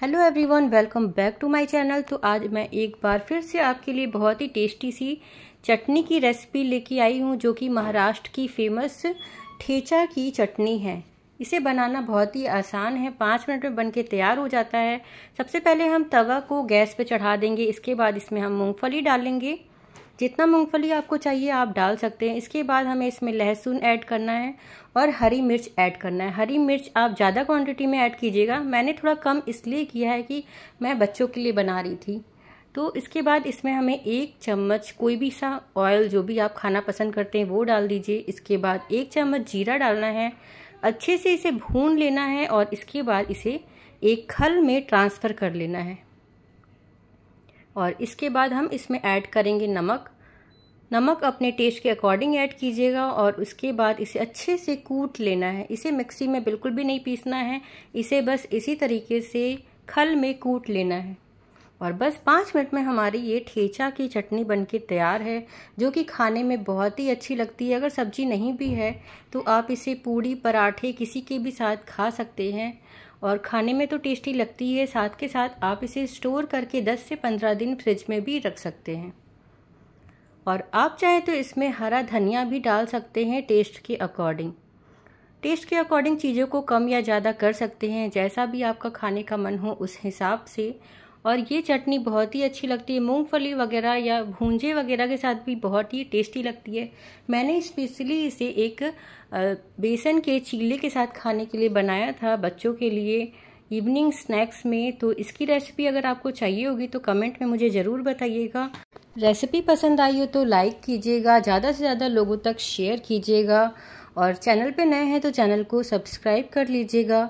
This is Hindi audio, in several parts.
hello everyone welcome back to my channel तो आज मैं एक बार फिर से आपके लिए बहुत ही टेस्टी सी चटनी की रेसिपी लेके आई हूँ जो कि महाराष्ट्र की फेमस ठेचा की चटनी है इसे बनाना बहुत ही आसान है पाँच मिनट में बन के तैयार हो जाता है सबसे पहले हम तवा को गैस पे चढ़ा देंगे इसके बाद इसमें हम मूँगफली डालेंगे जितना मूंगफली आपको चाहिए आप डाल सकते हैं इसके बाद हमें इसमें लहसुन ऐड करना है और हरी मिर्च ऐड करना है हरी मिर्च आप ज़्यादा क्वांटिटी में ऐड कीजिएगा मैंने थोड़ा कम इसलिए किया है कि मैं बच्चों के लिए बना रही थी तो इसके बाद इसमें हमें एक चम्मच कोई भी सा ऑयल जो भी आप खाना पसंद करते हैं वो डाल दीजिए इसके बाद एक चम्मच जीरा डालना है अच्छे से इसे भून लेना है और इसके बाद इसे एक खल में ट्रांसफ़र कर लेना है और इसके बाद हम इसमें ऐड करेंगे नमक नमक अपने टेस्ट के अकॉर्डिंग ऐड कीजिएगा और उसके बाद इसे अच्छे से कूट लेना है इसे मिक्सी में बिल्कुल भी नहीं पीसना है इसे बस इसी तरीके से खल में कूट लेना है और बस पाँच मिनट में हमारी ये ठेचा की चटनी बनके तैयार है जो कि खाने में बहुत ही अच्छी लगती है अगर सब्जी नहीं भी है तो आप इसे पूड़ी पराठे किसी के भी साथ खा सकते हैं और खाने में तो टेस्टी लगती है साथ के साथ आप इसे स्टोर करके 10 से 15 दिन फ्रिज में भी रख सकते हैं और आप चाहें तो इसमें हरा धनिया भी डाल सकते हैं टेस्ट के अकॉर्डिंग टेस्ट के अकॉर्डिंग चीज़ों को कम या ज़्यादा कर सकते हैं जैसा भी आपका खाने का मन हो उस हिसाब से और ये चटनी बहुत ही अच्छी लगती है मूंगफली वगैरह या भूंजे वगैरह के साथ भी बहुत ही टेस्टी लगती है मैंने स्पेशली इसे एक बेसन के चीले के साथ खाने के लिए बनाया था बच्चों के लिए इवनिंग स्नैक्स में तो इसकी रेसिपी अगर आपको चाहिए होगी तो कमेंट में मुझे ज़रूर बताइएगा रेसिपी पसंद आई हो तो लाइक कीजिएगा ज़्यादा से ज़्यादा लोगों तक शेयर कीजिएगा और चैनल पे नए हैं तो चैनल को सब्सक्राइब कर लीजिएगा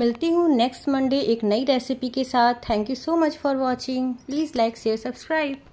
मिलती हूँ नेक्स्ट मंडे एक नई रेसिपी के साथ thank you so much for watching please like share subscribe